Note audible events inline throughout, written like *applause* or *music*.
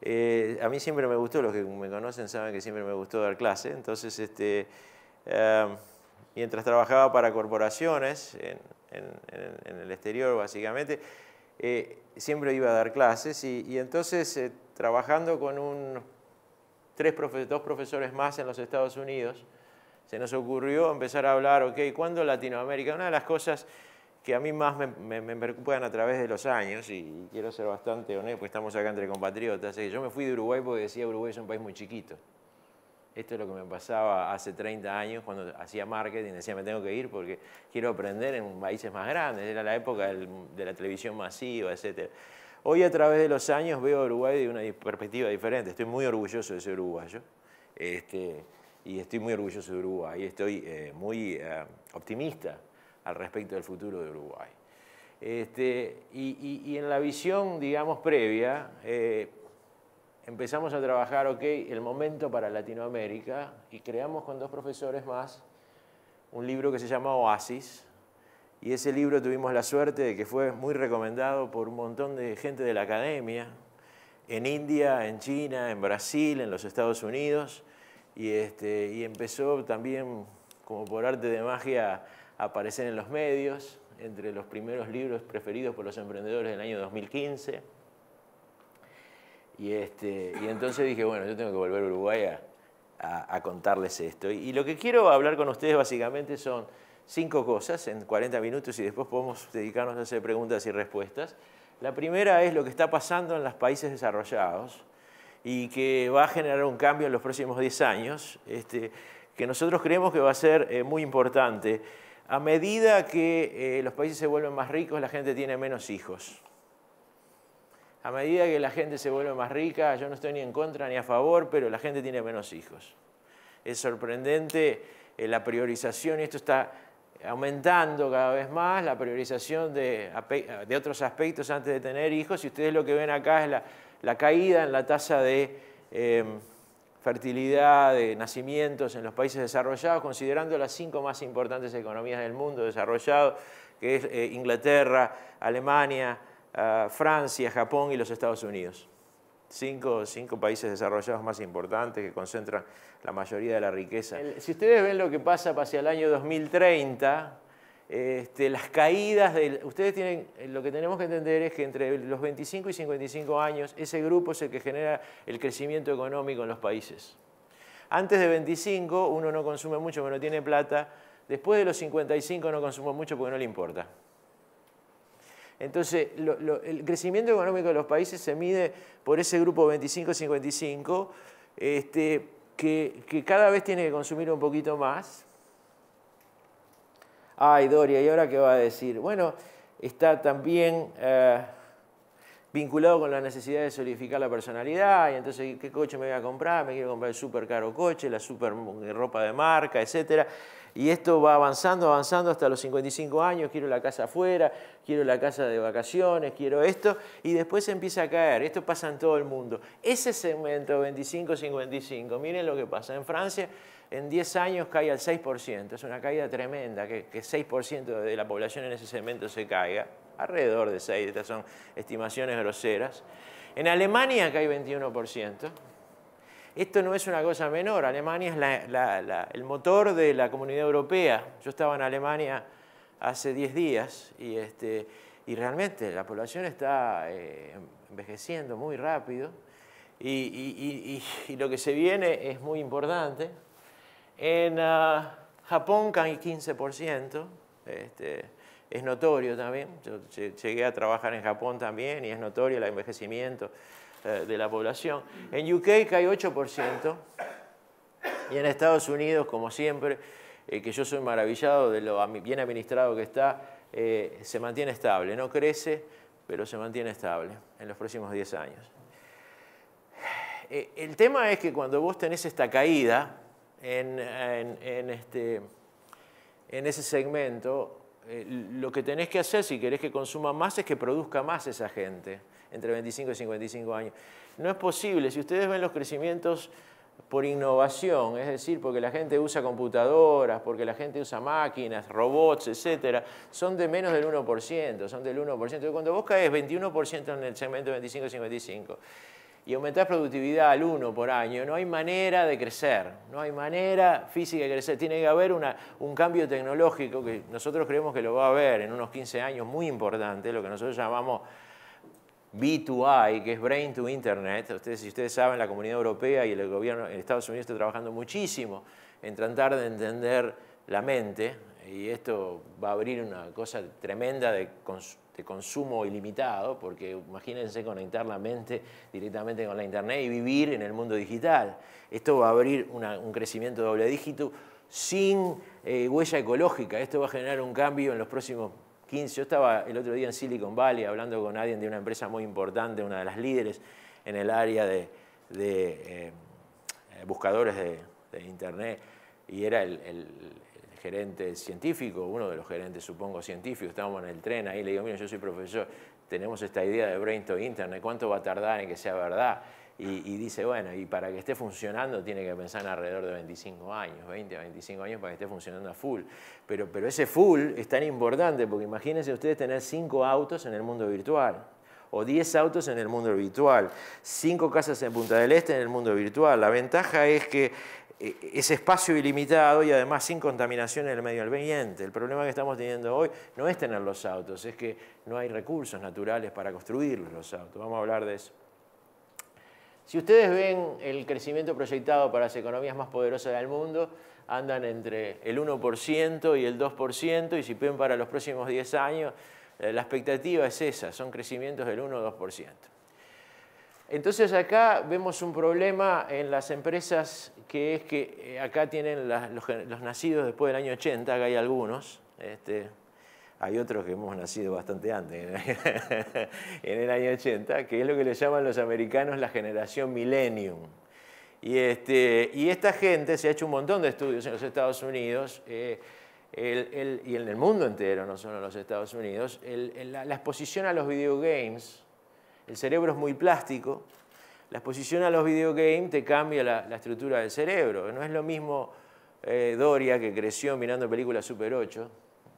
Eh, a mí siempre me gustó, los que me conocen saben que siempre me gustó dar clase, entonces este, em, mientras trabajaba para corporaciones en, el exterior básicamente, eh, siempre iba a dar clases y, entonces eh, trabajando con tres dos profesores más en los Estados Unidos, se nos ocurrió empezar a hablar, ok, ¿cuándo Latinoamérica? Una de las cosas que a mí más me, preocupan a través de los años, y quiero ser bastante honesto, porque estamos acá entre compatriotas, eh, yo me fui de Uruguay porque decía Uruguay es un país muy chiquito. Esto es lo que me pasaba hace 30 años cuando hacía marketing, decía me tengo que ir porque quiero aprender en países más grandes, era la época de la televisión masiva, etc. Hoy a través de los años veo Uruguay de una perspectiva diferente, estoy muy orgulloso de ser uruguayo. Este, y estoy muy orgulloso de Uruguay, estoy eh, muy eh, optimista respecto del futuro de Uruguay. Este, y, en la visión, digamos, previa, eh, empezamos a trabajar, ok, el momento para Latinoamérica y creamos con dos profesores más un libro que se llama Oasis. Y ese libro tuvimos la suerte de que fue muy recomendado por un montón de gente de la academia, en India, en China, en Brasil, en los Estados Unidos. Y, este, y empezó también, como por arte de magia, aparecen en los medios, entre los primeros libros preferidos por los emprendedores del año 2015. Y, este, y entonces dije, bueno, yo tengo que volver a Uruguay a, contarles esto. Y, lo que quiero hablar con ustedes básicamente son cinco cosas en 40 minutos y después podemos dedicarnos a hacer preguntas y respuestas. La primera es lo que está pasando en los países desarrollados y que va a generar un cambio en los próximos 10 años, este, que nosotros creemos que va a ser eh, muy importante. A medida que eh, los países se vuelven más ricos, la gente tiene menos hijos. A medida que la gente se vuelve más rica, yo no estoy ni en contra ni a favor, pero la gente tiene menos hijos. Es sorprendente eh, la priorización, y esto está aumentando cada vez más, la priorización de, otros aspectos antes de tener hijos. Y ustedes lo que ven acá es la, caída en la tasa de... Em, fertilidad de nacimientos en los países desarrollados, considerando las cinco más importantes economías del mundo desarrollado, que es eh, Inglaterra, Alemania, ah, Francia, Japón y los Estados Unidos. Cinco, cinco, países desarrollados más importantes que concentran la mayoría de la riqueza. si ustedes ven lo que pasa hacia el año 2030, este, las caídas de... Ustedes tienen, lo que tenemos que entender es que entre los 25 y 55 años, ese grupo es el que genera el crecimiento económico en los países. Antes de 25 uno no consume mucho porque no tiene plata, después de los 55 no consume mucho porque no le importa. Entonces, el crecimiento económico de los países se mide por ese grupo 25-55, este, que cada vez tiene que consumir un poquito más, ay Doria, ¿y ahora qué va a decir? Bueno, está también eh, vinculado con la necesidad de solidificar la personalidad, y entonces, ¿qué coche me voy a comprar? Me quiero comprar el súper caro coche, la súper eh, ropa de marca, etcétera. Y esto va avanzando, avanzando hasta los 55 años, quiero la casa afuera, quiero la casa de vacaciones, quiero esto, y después empieza a caer, esto pasa en todo el mundo. Ese segmento 25-55, miren lo que pasa en Francia, en 10 años cae al 6%, es una caída tremenda, que, 6% de la población en ese segmento se caiga, alrededor de 6, estas son estimaciones groseras. En Alemania cae 21%. Esto no es una cosa menor, Alemania es el motor de la comunidad europea. Yo estaba en Alemania hace 10 días y, este, y realmente la población está eh, envejeciendo muy rápido y lo que se viene es muy importante. En ah, Japón cae 15%, este, es notorio también. Yo llegué a trabajar en Japón también y es notorio el envejecimiento eh, de la población. En UK cae 8% y en Estados Unidos, como siempre, eh, que yo soy maravillado de lo bien administrado que está, eh, se mantiene estable, no crece, pero se mantiene estable en los próximos 10 años. el tema es que cuando vos tenés esta caída, este, en, ese segmento, eh, lo que tenés que hacer si querés que consuma más es que produzca más esa gente, entre 25 y 55 años. No es posible, si ustedes ven los crecimientos por innovación, es decir, porque la gente usa computadoras, porque la gente usa máquinas, robots, etc., son de menos del 1%, son del 1%. Cuando vos caes 21% en el segmento 25-55, y aumentar productividad al uno por año, no hay manera de crecer, no hay manera física de crecer. Tiene que haber una, un cambio tecnológico que nosotros creemos que lo va a haber en unos 15 años muy importante, lo que nosotros llamamos B2I, que es Brain to Internet. Ustedes, si ustedes saben, la comunidad europea y el gobierno en Estados Unidos está trabajando muchísimo en tratar de entender la mente y esto va a abrir una cosa tremenda de de consumo ilimitado, porque imagínense conectar la mente directamente con la Internet y vivir en el mundo digital. Esto va a abrir un crecimiento doble dígito sin eh, huella ecológica. Esto va a generar un cambio en los próximos 15. Yo estaba el otro día en Silicon Valley hablando con alguien de una empresa muy importante, una de las líderes en el área de, eh, eh, buscadores de, Internet, y era el gerente científico, uno de los gerentes, supongo, científicos, estábamos en el tren ahí, le digo, mira, yo soy profesor, tenemos esta idea de brain to internet, ¿cuánto va a tardar en que sea verdad? Y, dice, bueno, y para que esté funcionando tiene que pensar en alrededor de 25 años, 20 a 25 años para que esté funcionando a full. Pero, pero ese full es tan importante porque imagínense ustedes tener 5 autos en el mundo virtual o 10 autos en el mundo virtual, 5 casas en Punta del Este en el mundo virtual. La ventaja es que e, e, ese espacio ilimitado y además sin contaminación en el medio ambiente. El problema que estamos teniendo hoy no es tener los autos, es que no hay recursos naturales para construir los autos. Vamos a hablar de eso. Si ustedes ven el crecimiento proyectado para las economías más poderosas del mundo, andan entre el 1% y el 2%, y si ven para los próximos 10 años, eh, la expectativa es esa, son crecimientos del 1 o 2%. Entonces acá vemos un problema en las empresas que es que eh, acá tienen los, nacidos después del año 80, acá hay algunos, este, hay otros que hemos nacido bastante antes, ¿eh? *laughs* en el año 80, que es lo que le llaman los americanos la generación millennium. Este, y, esta gente, se ha hecho un montón de estudios en los Estados Unidos eh, y en el mundo entero, no solo en los Estados Unidos, la, la exposición a los videogames el cerebro es muy plástico. La exposición a los videogames te cambia la, estructura del cerebro. No es lo mismo eh, Doria que creció mirando películas Super 8,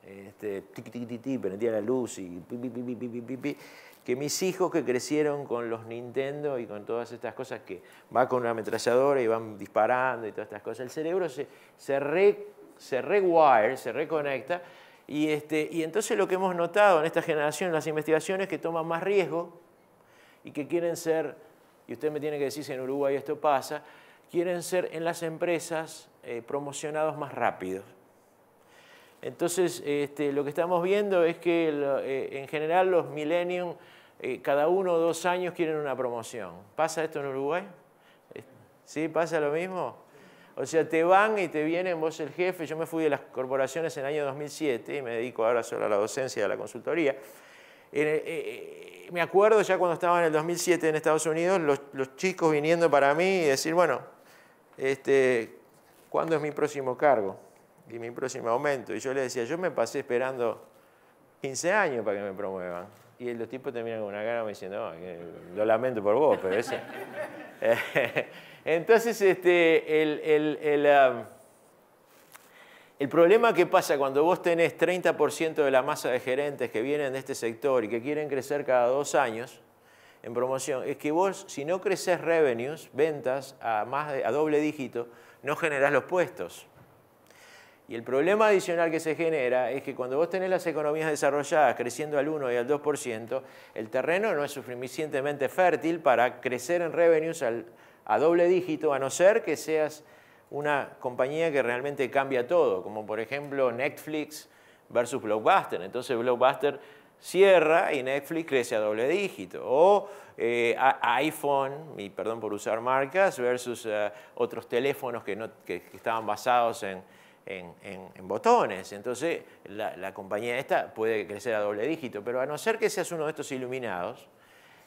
este, prendía la luz y que mis hijos que crecieron con los Nintendo y con todas estas cosas que va con una ametralladora y van disparando y todas estas cosas, el cerebro se, se, rewire, se reconecta y, este, y entonces lo que hemos notado en esta generación, en las investigaciones, que toman más riesgo y que quieren ser, y usted me tiene que decir si en Uruguay esto pasa, quieren ser en las empresas eh, promocionados más rápido. Entonces, este, lo que estamos viendo es que eh, en general los millennium, eh, cada uno o dos años quieren una promoción. ¿Pasa esto en Uruguay? ¿Sí? ¿Pasa lo mismo? O sea, te van y te vienen, vos el jefe, yo me fui de las corporaciones en el año 2007 y me dedico ahora solo a la docencia y a la consultoría. Eh, eh, me acuerdo ya cuando estaba en el 2007 en Estados Unidos, los, chicos viniendo para mí y decir, bueno, este, ¿cuándo es mi próximo cargo y mi próximo aumento? Y yo les decía, yo me pasé esperando 15 años para que me promuevan. Y los tipos terminan con una cara me diciendo, no, lo lamento por vos, pero ese... *laughs* Entonces, este, el, um, el problema que pasa cuando vos tenés 30% de la masa de gerentes que vienen de este sector y que quieren crecer cada dos años en promoción, es que vos, si no creces revenues, ventas a, doble dígito, no generás los puestos. Y el problema adicional que se genera es que cuando vos tenés las economías desarrolladas creciendo al 1 y al 2%, el terreno no es suficientemente fértil para crecer en revenues a doble dígito, a no ser que seas una compañía que realmente cambia todo, como por ejemplo Netflix versus Blockbuster. Entonces Blockbuster cierra y Netflix crece a doble dígito. O eh, iPhone, y perdón por usar marcas, versus eh, otros teléfonos que, no, estaban basados en, botones. Entonces la, compañía esta puede crecer a doble dígito, pero a no ser que seas uno de estos iluminados,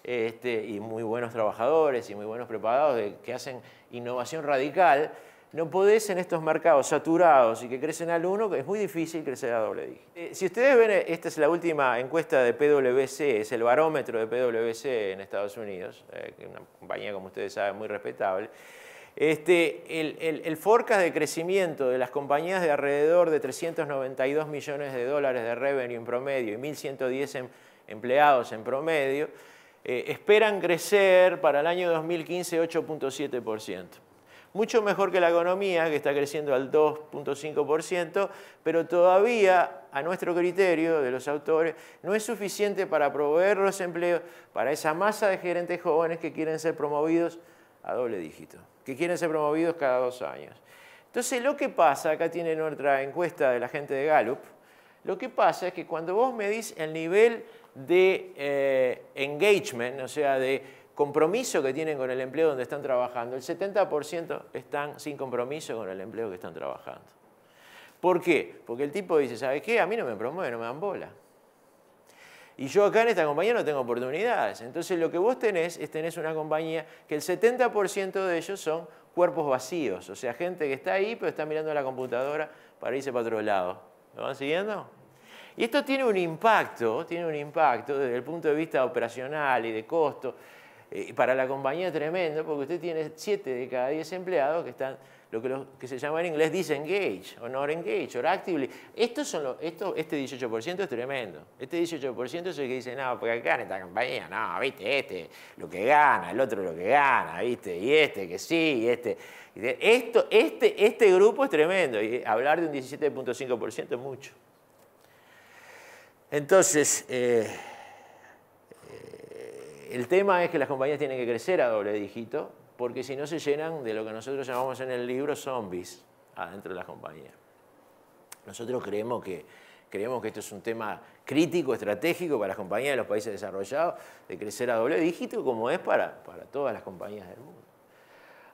este, y muy buenos trabajadores y muy buenos preparados que hacen innovación radical, no podés en estos mercados saturados y que crecen al 1, es muy difícil crecer a doble dígito. Eh, si ustedes ven, eh, esta es la última encuesta de PwC, es el barómetro de PwC en Estados Unidos, eh, una compañía, como ustedes saben, muy respetable. Este, el, el, forecast de crecimiento de las compañías de alrededor de 392 millones de dólares de revenue en promedio y 1.110 em, empleados en promedio, esperan crecer para el año 2015 8.7% mucho mejor que la economía, que está creciendo al 2.5%, pero todavía, a nuestro criterio de los autores, no es suficiente para proveer los empleos para esa masa de gerentes jóvenes que quieren ser promovidos a doble dígito, que quieren ser promovidos cada dos años. Entonces, lo que pasa, acá tienen otra encuesta de la gente de Gallup, lo que pasa es que cuando vos medís el nivel de eh, engagement, o sea, de compromiso que tienen con el empleo donde están trabajando, el 70% están sin compromiso con el empleo que están trabajando. ¿Por qué? Porque el tipo dice, ¿sabes qué? A mí no me promueve, no me dan bola. Y yo acá en esta compañía no tengo oportunidades. Entonces lo que vos tenés es tenés una compañía que el 70% de ellos son cuerpos vacíos, o sea, gente que está ahí pero está mirando la computadora para irse para otro lado. ¿Lo van siguiendo? Y esto tiene un impacto, tiene un impacto desde el punto de vista operacional y de costo para la compañía es tremendo porque usted tiene 7 de cada 10 empleados que están lo que, que se llama en inglés disengage, o not engage, or actively. Estos son esto, este 18% es tremendo. Este 18% es el que dice, no, porque acá en esta compañía, no, viste, este lo que gana, el otro lo que gana, viste, y este que sí, y este. Esto, este, este grupo es tremendo, y hablar de un 17.5% es mucho. Entonces, eh, el tema es que las compañías tienen que crecer a doble dígito, porque si no se llenan de lo que nosotros llamamos en el libro zombies adentro de las compañías. Nosotros creemos que, que esto es un tema crítico, estratégico para las compañías de los países desarrollados, de crecer a doble dígito, como es para, para todas las compañías del mundo.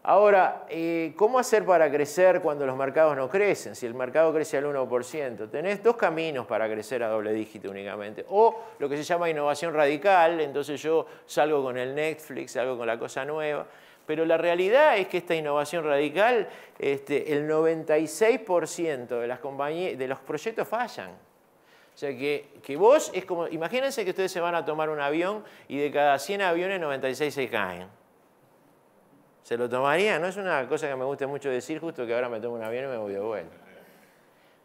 Ahora, eh, ¿cómo hacer para crecer cuando los mercados no crecen? Si el mercado crece al 1%, tenés dos caminos para crecer a doble dígito únicamente. O lo que se llama innovación radical, entonces yo salgo con el Netflix, salgo con la cosa nueva. Pero la realidad es que esta innovación radical, este, el 96% de, las de los proyectos fallan. O sea que, que vos es como, imagínense que ustedes se van a tomar un avión y de cada 100 aviones 96 se caen se lo tomaría, no es una cosa que me guste mucho decir, justo que ahora me tomo un avión y me voy de vuelta.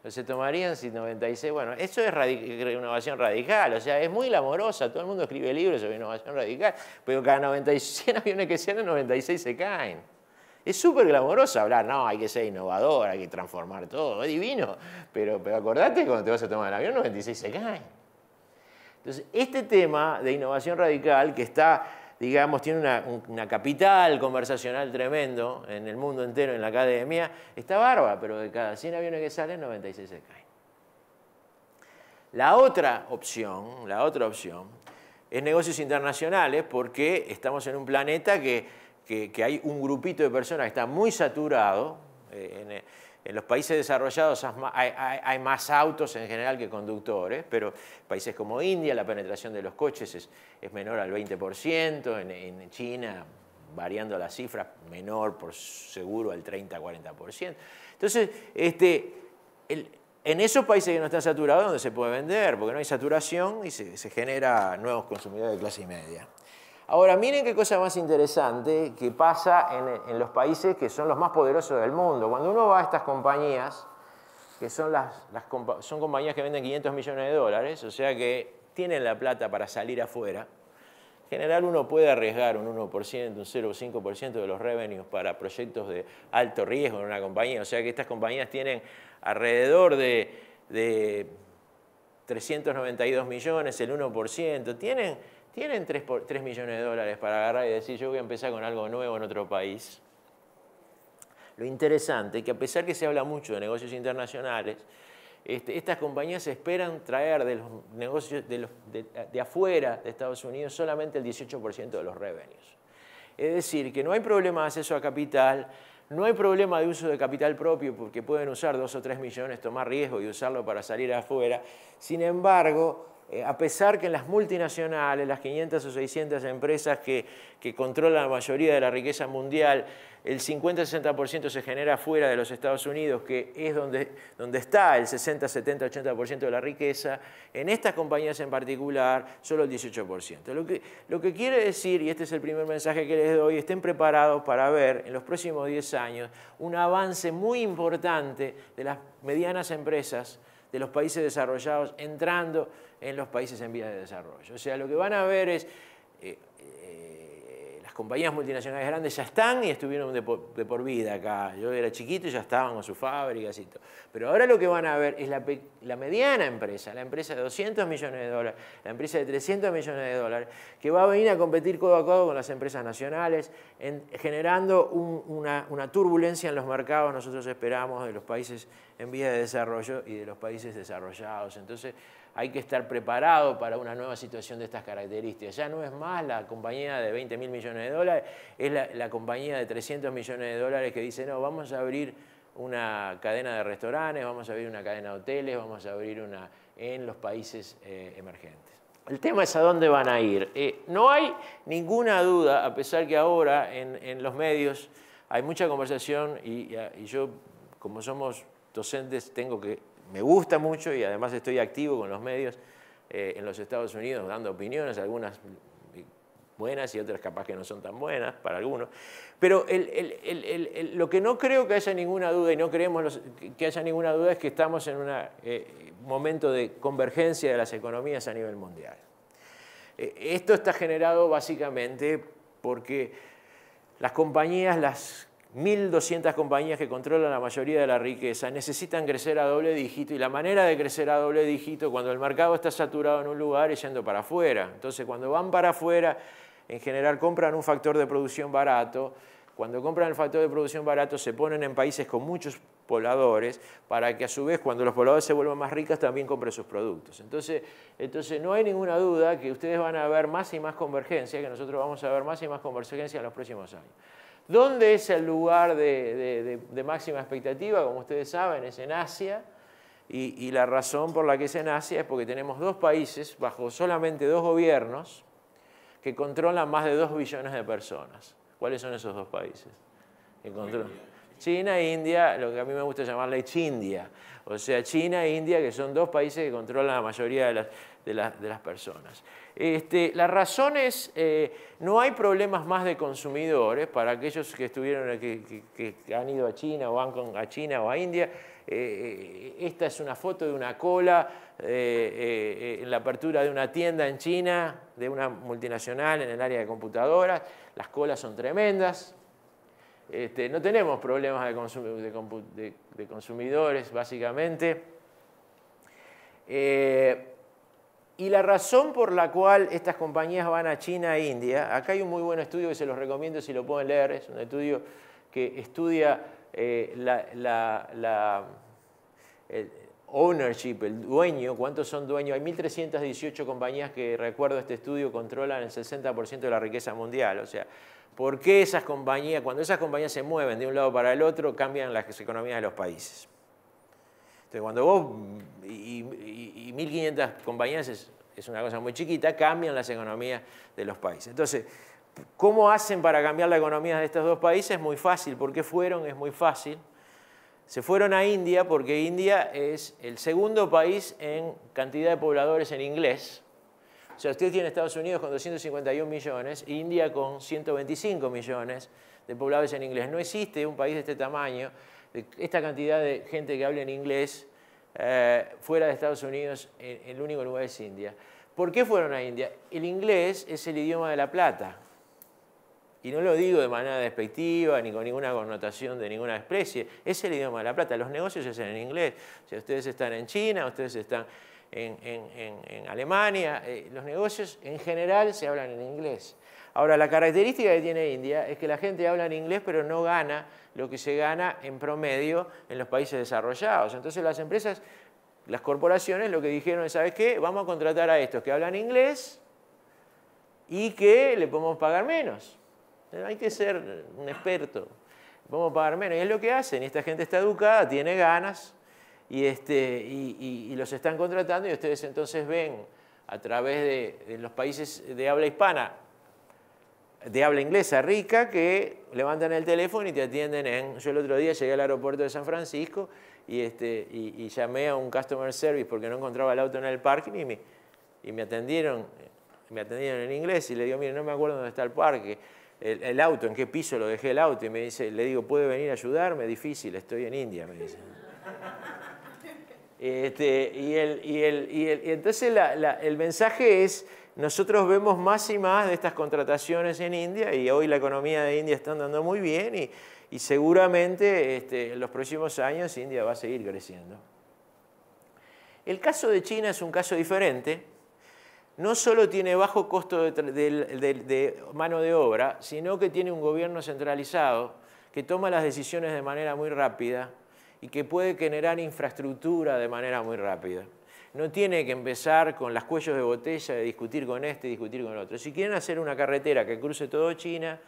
se tomarían si 96, bueno, eso es innovación radical, o sea, es muy glamorosa, todo el mundo escribe libros sobre innovación radical, pero cada 96, aviones que sean, 96 se caen. Es súper glamoroso hablar, no, hay que ser innovador, hay que transformar todo, es divino, pero, pero acordate cuando te vas a tomar el avión, 96 se caen. Entonces, este tema de innovación radical que está digamos, tiene una, capital conversacional tremendo en el mundo entero, en la academia, está barba, pero de cada 100 aviones que salen, 96 se caen. La otra opción, la otra opción, es negocios internacionales porque estamos en un planeta que, hay un grupito de personas que está muy saturado, eh, en, en los países desarrollados hay, más autos en general que conductores, pero países como India la penetración de los coches es, menor al 20%, en, China, variando las cifras, menor por seguro al 30-40%. Entonces, este, en esos países que no están saturados, ¿dónde se puede vender, porque no hay saturación y se, se genera nuevos consumidores de clase media. Ahora, miren qué cosa más interesante que pasa en, los países que son los más poderosos del mundo. Cuando uno va a estas compañías, que son, las, son compañías que venden 500 millones de dólares, o sea que tienen la plata para salir afuera, en general uno puede arriesgar un 1%, un 0,5% de los revenues para proyectos de alto riesgo en una compañía. O sea que estas compañías tienen alrededor de, de 392 millones, el 1%. Tienen tienen 3, millones de dólares para agarrar y decir yo voy a empezar con algo nuevo en otro país. Lo interesante es que a pesar que se habla mucho de negocios internacionales, este, estas compañías esperan traer de los negocios de, de, afuera de Estados Unidos solamente el 18% de los revenues. Es decir, que no hay problema de acceso a capital, no hay problema de uso de capital propio porque pueden usar 2 o 3 millones, tomar riesgo y usarlo para salir afuera. Sin embargo, eh, a pesar que las multinacionales, las 500 o 600 empresas que, controlan la mayoría de la riqueza mundial, el 50-60% se genera fuera de los Estados Unidos, que es donde, donde está el 60-70-80% de la riqueza, en estas compañías en particular solo el 18%. Lo que, lo que quiere decir, y este es el primer mensaje que les doy, estén preparados para ver en los próximos 10 años un avance muy importante de las medianas empresas de los países desarrollados entrando en los países en vías de desarrollo. O sea, lo que van a ver es, eh, eh, las compañías multinacionales grandes ya están y estuvieron de por, vida acá. Yo era chiquito y ya estaban con sus fábricas y todo. Pero ahora lo que van a ver es la, mediana empresa, la empresa de 200 millones de dólares, la empresa de 300 millones de dólares, que va a venir a competir codo a codo con las empresas nacionales, generando una, turbulencia en los mercados, nosotros esperamos, de los países en vías de desarrollo y de los países desarrollados. Entonces, hay que estar preparado para una nueva situación de estas características. Ya no es más la compañía de 20 mil millones de dólares, es la, compañía de 300 millones de dólares que dice, no, vamos a abrir una cadena de restaurantes, vamos a abrir una cadena de hoteles, vamos a abrir una en los países eh, emergentes. El tema es a dónde van a ir. Eh, no hay ninguna duda, a pesar que ahora en, los medios hay mucha conversación y yo, como somos docentes, tengo que me gusta mucho y además estoy activo con los medios eh, en los Estados Unidos dando opiniones, algunas buenas y otras capaz que no son tan buenas para algunos. Pero lo que no creo que haya ninguna duda y no creemos que haya ninguna duda es que estamos en un eh, momento de convergencia de las economías a nivel mundial. Eh, esto está generado básicamente porque las compañías, las 1.200 compañías que controlan la mayoría de la riqueza necesitan crecer a doble dígito y la manera de crecer a doble dígito cuando el mercado está saturado en un lugar es yendo para afuera. Entonces cuando van para afuera, en general compran un factor de producción barato, cuando compran el factor de producción barato se ponen en países con muchos pobladores para que a su vez cuando los pobladores se vuelvan más ricas también compren sus productos. Entonces, entonces no hay ninguna duda que ustedes van a ver más y más convergencia, que nosotros vamos a ver más y más convergencia en los próximos años. ¿Dónde es el lugar de, máxima expectativa? Como ustedes saben, es en Asia. Y, la razón por la que es en Asia es porque tenemos dos países, bajo solamente dos gobiernos, que controlan más de dos billones de personas. ¿Cuáles son esos dos países? China e India, lo que a mí me gusta llamarle Chindia. O sea, China e India, que son dos países que controlan la mayoría de las de, las personas. Este, la razón es, eh, no hay problemas más de consumidores para aquellos que, estuvieron, que, han ido a China o van a China o a India. Eh, eh, esta es una foto de una cola en la apertura de una tienda en China, de una multinacional en el área de computadoras. Las colas son tremendas, este, no tenemos problemas de, consumidores, básicamente. Y la razón por la cual estas compañías van a China e India, acá hay un muy buen estudio que se los recomiendo si lo pueden leer, es un estudio que estudia eh, la, el ownership, el dueño, cuántos son dueños. Hay 1.318 compañías que, recuerdo este estudio, controlan el 60% de la riqueza mundial. O sea, ¿por qué esas compañías, cuando esas compañías se mueven de un lado para el otro, cambian las economías de los países? Este, cuando vos y, 1.500 compañías es, una cosa muy chiquita, cambian las economías de los países. Entonces, ¿cómo hacen para cambiar la economía de estos dos países? Muy fácil. ¿Por qué fueron? Es muy fácil. Se fueron a India porque India es el segundo país en cantidad de pobladores en inglés. O sea, usted tiene Estados Unidos con 251 millones, India con 125 millones de pobladores en inglés. No existe un país de este tamaño esta cantidad de gente que habla en inglés eh, fuera de Estados Unidos, el único lugar es India. ¿Por qué fueron a India? El inglés es el idioma de la plata. Y no lo digo de manera despectiva ni con ninguna connotación de ninguna especie. Es el idioma de la plata. Los negocios se hacen en inglés. Si ustedes están en China, ustedes están en, Alemania. Eh, los negocios en general se hablan en inglés. Ahora, la característica que tiene India es que la gente habla en inglés pero no gana lo que se gana en promedio en los países desarrollados. Entonces las empresas, las corporaciones lo que dijeron es, ¿sabes qué? Vamos a contratar a estos que hablan inglés y que le podemos pagar menos. Hay que ser un experto, Vamos a pagar menos. Y es lo que hacen, Y esta gente está educada, tiene ganas y, este, los están contratando y ustedes entonces ven a través de los países de habla hispana de habla inglesa rica que levantan el teléfono y te atienden en... Yo el otro día llegué al aeropuerto de San Francisco y, este, llamé a un customer service porque no encontraba el auto en el parking y me, atendieron me atendieron en inglés y le digo, mire, no me acuerdo dónde está el parque, el, auto, en qué piso lo dejé el auto. Y me dice, le digo, ¿puede venir a ayudarme? Difícil, estoy en India, me dice. Este, y, entonces el mensaje es nosotros vemos más y más de estas contrataciones en India y hoy la economía de India está andando muy bien y, seguramente este, en los próximos años India va a seguir creciendo. El caso de China es un caso diferente. No solo tiene bajo costo de mano de obra, sino que tiene un gobierno centralizado que toma las decisiones de manera muy rápida y que puede generar infraestructura de manera muy rápida no tiene que empezar con las cuellos de botella de discutir con este, y discutir con el otro. Si quieren hacer una carretera que cruce todo China,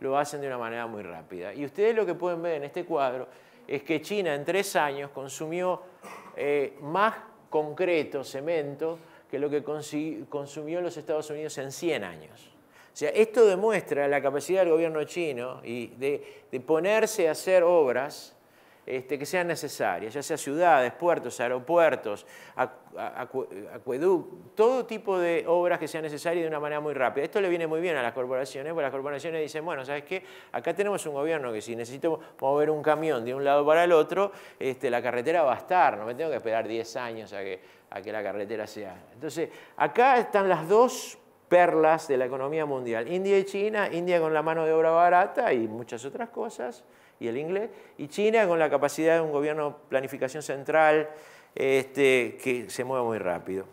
lo hacen de una manera muy rápida. Y ustedes lo que pueden ver en este cuadro es que China en tres años consumió eh, más concreto, cemento, que lo que consumió los Estados Unidos en 100 años. O sea, esto demuestra la capacidad del gobierno chino y de, de ponerse a hacer obras este, que sean necesarias, ya sea ciudades, puertos, aeropuertos, acueductos, todo tipo de obras que sean necesarias de una manera muy rápida. Esto le viene muy bien a las corporaciones, porque las corporaciones dicen, bueno, ¿sabes qué? Acá tenemos un gobierno que si necesito mover un camión de un lado para el otro, este, la carretera va a estar, no me tengo que esperar 10 años a que la carretera sea. Entonces, acá están las dos perlas de la economía mundial, India y China, India con la mano de obra barata y muchas otras cosas, y el inglés, y China con la capacidad de un gobierno planificación central este, que se mueve muy rápido.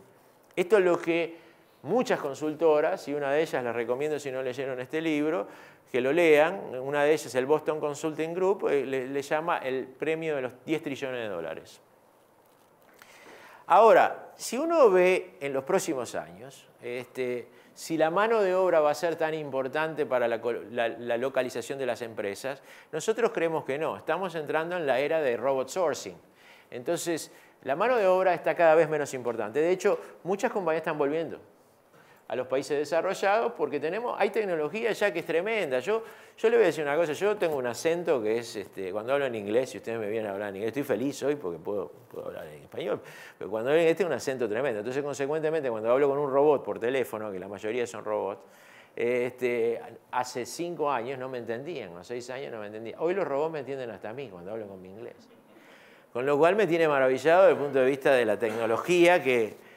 Esto es lo que muchas consultoras, y una de ellas las recomiendo si no leyeron este libro, que lo lean, una de ellas, es el Boston Consulting Group, eh, le, llama el premio de los 10 trillones de dólares. Ahora, si uno ve en los próximos años, este, si la mano de obra va a ser tan importante para la, localización de las empresas? Nosotros creemos que no, estamos entrando en la era de robot sourcing. Entonces, la mano de obra está cada vez menos importante. De hecho, muchas compañías están volviendo a los países desarrollados porque tenemos, hay tecnología ya que es tremenda. Yo, yo le voy a decir una cosa, yo tengo un acento que es, este, cuando hablo en inglés, si ustedes me vienen a hablar en inglés, estoy feliz hoy porque puedo, hablar en español, pero cuando hablo en inglés tengo un acento tremendo. Entonces, consecuentemente, cuando hablo con un robot por teléfono, que la mayoría son robots, este, hace cinco años no me entendían, o seis años no me entendían. Hoy los robots me entienden hasta a mí cuando hablo con mi inglés. Con lo cual me tiene maravillado desde el punto de vista de la tecnología que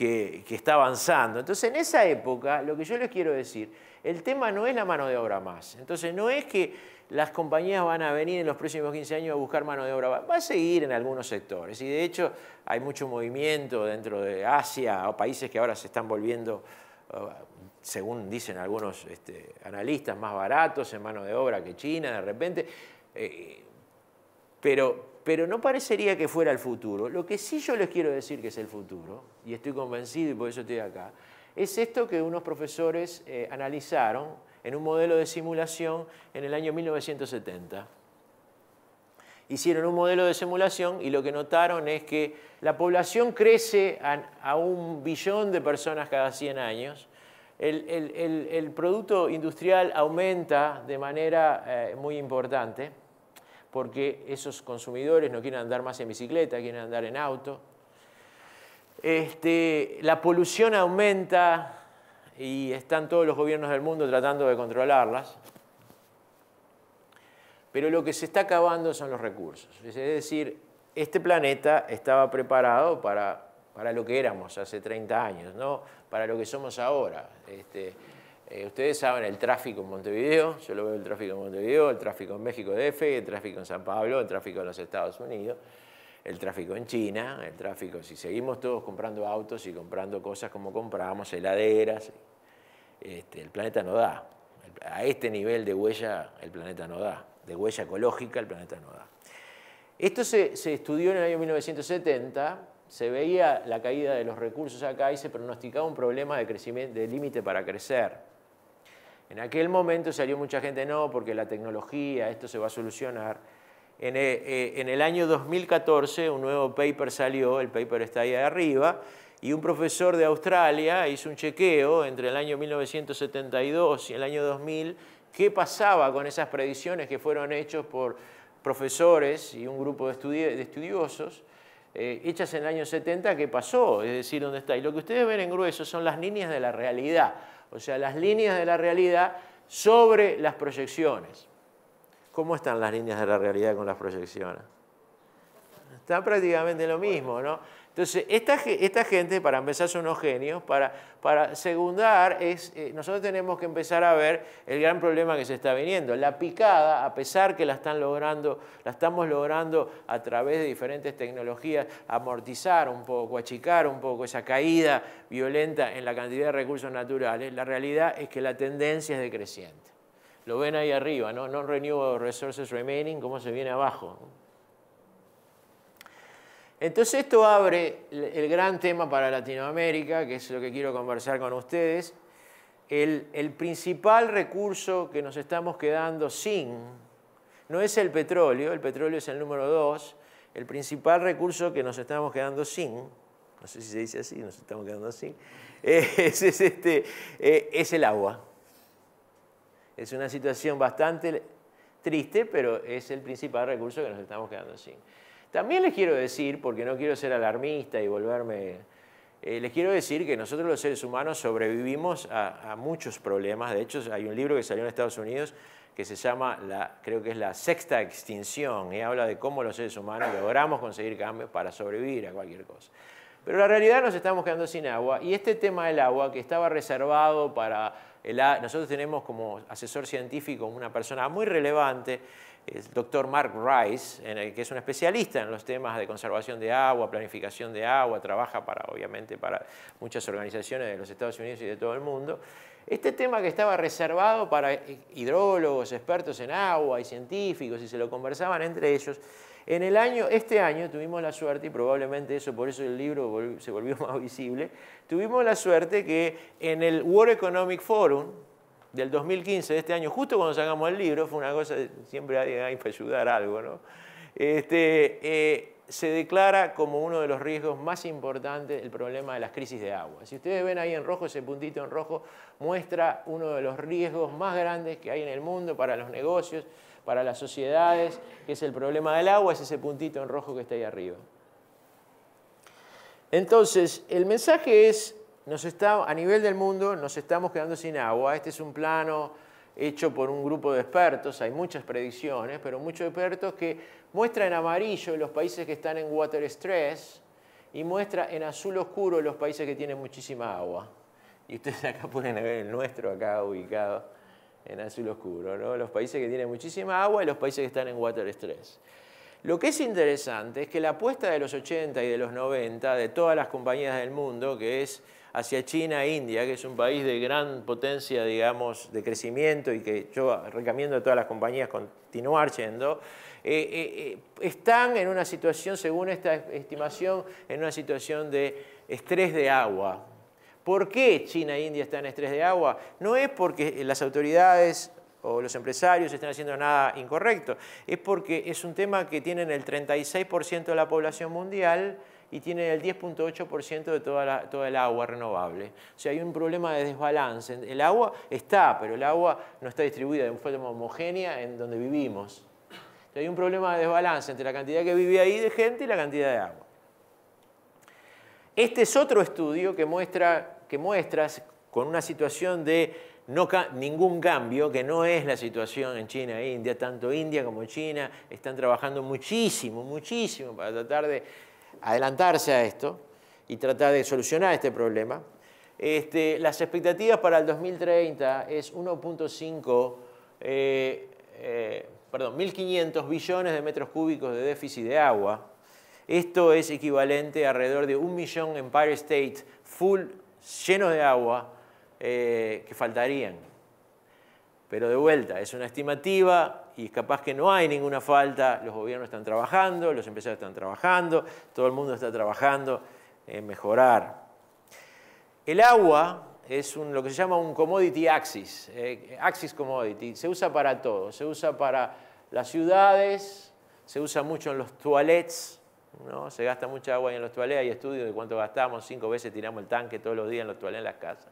que, está avanzando. Entonces, en esa época, lo que yo les quiero decir, el tema no es la mano de obra más. Entonces, no es que las compañías van a venir en los próximos 15 años a buscar mano de obra Va a seguir en algunos sectores. Y de hecho, hay mucho movimiento dentro de Asia o países que ahora se están volviendo, uh, según dicen algunos este, analistas, más baratos en mano de obra que China de repente. Eh, pero, pero no parecería que fuera el futuro. Lo que sí yo les quiero decir que es el futuro, y estoy convencido y por eso estoy acá, es esto que unos profesores eh, analizaron en un modelo de simulación en el año 1970. Hicieron un modelo de simulación y lo que notaron es que la población crece a, un billón de personas cada 100 años, el, producto industrial aumenta de manera eh, muy importante, porque esos consumidores no quieren andar más en bicicleta, quieren andar en auto. Este, la polución aumenta y están todos los gobiernos del mundo tratando de controlarlas. Pero lo que se está acabando son los recursos. Es decir, este planeta estaba preparado para, lo que éramos hace 30 años, para lo que somos ahora. Este, eh, ustedes saben el tráfico en Montevideo, yo lo veo el tráfico en Montevideo, el tráfico en México DF, el tráfico en San Pablo, el tráfico en los Estados Unidos, el tráfico en China, el tráfico, si seguimos todos comprando autos y comprando cosas como compramos, heladeras, este, el planeta no da. A este nivel de huella el planeta no da, de huella ecológica el planeta no da. Esto se, se estudió en el año 1970, se veía la caída de los recursos acá y se pronosticaba un problema de, crecimiento, de límite para crecer. En aquel momento salió mucha gente, no, porque la tecnología, esto se va a solucionar. En, eh, eh, el año 2014 un nuevo paper salió, el paper está ahí arriba, y un profesor de Australia hizo un chequeo entre el año 1972 y el año 2000, qué pasaba con esas predicciones que fueron hechas por profesores y un grupo de, estudiosos, eh, hechas en el año 70, qué pasó, es decir, dónde está. Y lo que ustedes ven en grueso son las líneas de la realidad o sea, las líneas de la realidad sobre las proyecciones. ¿Cómo están las líneas de la realidad con las proyecciones? Están prácticamente lo mismo, ¿no? Entonces, esta, gente, para empezar, son unos genios. Para, para secundar, es, eh, nosotros tenemos que empezar a ver el gran problema que se está viniendo. La picada, a pesar que la, están logrando, la estamos logrando a través de diferentes tecnologías, amortizar un poco, achicar un poco esa caída violenta en la cantidad de recursos naturales, la realidad es que la tendencia es decreciente. Lo ven ahí arriba, ¿no? Non-renewable resources remaining, cómo se viene abajo. Entonces esto abre el gran tema para Latinoamérica, que es lo que quiero conversar con ustedes. El, principal recurso que nos estamos quedando sin no es el petróleo, el petróleo es el número dos, el principal recurso que nos estamos quedando sin, no sé si se dice así, nos estamos quedando sin, *laughs* este, eh, es el agua. Es una situación bastante triste, pero es el principal recurso que nos estamos quedando sin. También les quiero decir, porque no quiero ser alarmista y volverme... Eh, les quiero decir que nosotros los seres humanos sobrevivimos a, muchos problemas. De hecho, hay un libro que salió en Estados Unidos que se llama, creo que es la sexta extinción, y habla de cómo los seres humanos logramos conseguir cambios para sobrevivir a cualquier cosa. Pero la realidad nos estamos quedando sin agua y este tema del agua que estaba reservado para... nosotros tenemos como asesor científico una persona muy relevante el doctor Mark Rice, que es un especialista en los temas de conservación de agua, planificación de agua, trabaja para, obviamente para muchas organizaciones de los Estados Unidos y de todo el mundo. Este tema que estaba reservado para hidrólogos, expertos en agua y científicos, y se lo conversaban entre ellos, en el año, este año tuvimos la suerte, y probablemente eso, por eso el libro se volvió *laughs* más visible, tuvimos la suerte que en el World Economic Forum, del 2015, de este año, justo cuando sacamos el libro, fue una cosa, siempre hay, que ayudar algo, ¿no? Este, eh, se declara como uno de los riesgos más importantes el problema de las crisis de agua. Si ustedes ven ahí en rojo, ese puntito en rojo muestra uno de los riesgos más grandes que hay en el mundo para los negocios, para las sociedades, que es el problema del agua, es ese puntito en rojo que está ahí arriba. Entonces, el mensaje es, nos a nivel del mundo nos estamos quedando sin agua. Este es un plano hecho por un grupo de expertos, hay muchas predicciones, pero muchos expertos que muestra en amarillo los países que están en water stress y muestra en azul oscuro los países que tienen muchísima agua. Y ustedes *laughs* acá pueden ver el nuestro acá ubicado en azul oscuro, ¿no? Los países que tienen muchísima agua y los países que están en water stress. Lo que es interesante es que la apuesta de los 80 y de los 90 de todas las compañías del mundo, que es hacia China e India, que es un país de gran potencia, digamos, de crecimiento y que yo recomiendo a todas las compañías continuar yendo, eh, eh, eh, están en una situación, según esta estimación, en una situación de estrés de agua. ¿Por qué China e India están en estrés de agua? No es porque las autoridades o los empresarios están haciendo nada incorrecto, es porque es un tema que tienen el 36% de la población mundial y tiene el 10.8% de toda, la, el agua renovable. O sea, hay un problema de desbalance. El agua está, pero el agua no está distribuida de forma homogénea en donde vivimos. hay un problema de desbalance entre la cantidad que vive ahí de gente y la cantidad de agua. Este es otro estudio que muestra, que muestras con una situación de no ningún cambio, que no es la situación en China e India, tanto India como China están trabajando muchísimo, muchísimo para tratar de adelantarse a esto y tratar de solucionar este problema. Este, las expectativas para el 2030 es 1.5, eh, eh, perdón, 1.500 billones de metros cúbicos de déficit de agua. Esto es equivalente a alrededor de un millón Empire State full, llenos de agua, eh, que faltarían. Pero de vuelta, es una estimativa, y capaz que no hay ninguna falta, los gobiernos están trabajando, los empresarios están trabajando, todo el mundo está trabajando en mejorar. El agua es lo que se llama un commodity axis, eh, axis commodity, se usa para todo, se usa para las ciudades, se usa mucho en los toilets, se gasta mucha agua en los toilets, hay estudios de cuánto gastamos, cinco veces tiramos el tanque todos los días en los toilets en las casas.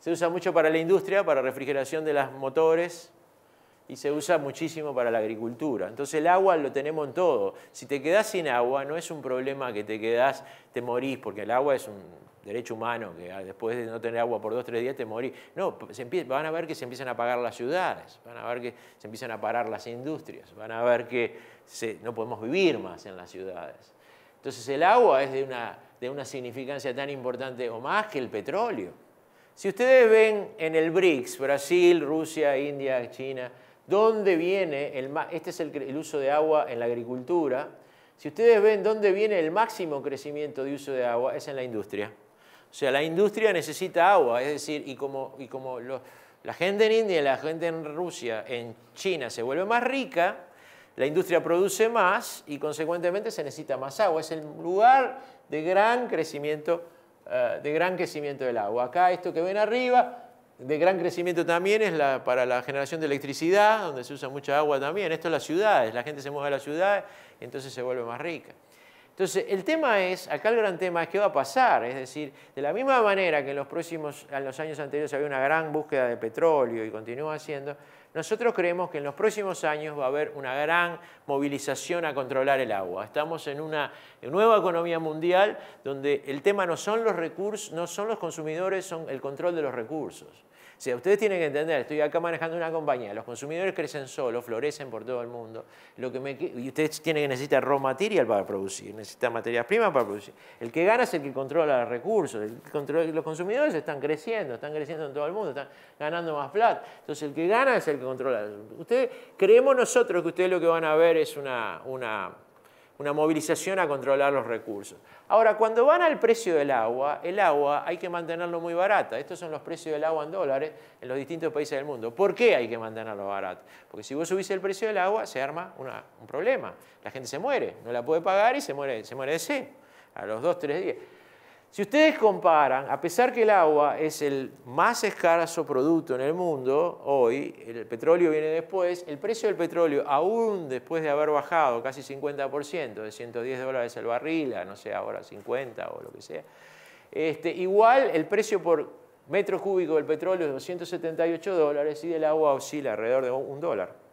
Se usa mucho para la industria, para refrigeración de los motores, y se usa muchísimo para la agricultura. Entonces el agua lo tenemos en todo. Si te quedás sin agua, no es un problema que te quedas te morís, porque el agua es un derecho humano, que después de no tener agua por dos, tres días te morís. No, van a ver que se empiezan a apagar las ciudades, van a ver que se empiezan a parar las industrias, van a ver que no podemos vivir más en las ciudades. Entonces el agua es de una, de una significancia tan importante o más que el petróleo. Si ustedes ven en el BRICS, Brasil, Rusia, India, China, dónde viene el este es el, uso de agua en la agricultura. Si ustedes ven dónde viene el máximo crecimiento de uso de agua, es en la industria. O sea, la industria necesita agua, es decir, y como, la gente en India, la gente en Rusia, en China se vuelve más rica, la industria produce más y consecuentemente se necesita más agua. Es el lugar de gran eh, de gran crecimiento del agua. Acá esto que ven arriba de gran crecimiento también es para la generación de electricidad, donde se usa mucha agua también. Esto es las ciudades, la gente se mueve a la ciudad y entonces se vuelve más rica. Entonces, el tema es, acá el gran tema es qué va a pasar, es decir, de la misma manera que en los próximos, en los años anteriores había una gran búsqueda de petróleo y continúa haciendo, nosotros creemos que en los próximos años va a haber una gran movilización a controlar el agua. Estamos en una nueva economía mundial donde el tema no son los recursos, no son los consumidores, son el control de los recursos. O sea, ustedes tienen que entender, estoy acá manejando una compañía, los consumidores crecen solos, florecen por todo el mundo, lo que y ustedes tienen que necesitar raw material para producir, necesitan materias primas para producir. El que gana es el que controla los recursos, los consumidores están creciendo, están creciendo en todo el mundo, están ganando más plata. Entonces el que gana es el que controlar. Usted, creemos nosotros que ustedes lo que van a ver es una, movilización a controlar los recursos. Ahora, cuando van al precio del agua, el agua hay que mantenerlo muy barata. Estos son los precios del agua en dólares en los distintos países del mundo. ¿Por qué hay que mantenerlo barato? Porque si vos subís el precio del agua, se arma un problema. La gente se muere, no la puede pagar y se muere, se muere de sed a los dos, tres días. Si ustedes comparan, a pesar que el agua es el más escaso producto en el mundo hoy, el petróleo viene después, el precio del petróleo, aún después de haber bajado casi 50%, de 110 dólares el barril a, no sé, ahora 50 o lo que sea, este, igual el precio por metro cúbico del petróleo es de 278 dólares y el agua oscila alrededor de un dólar.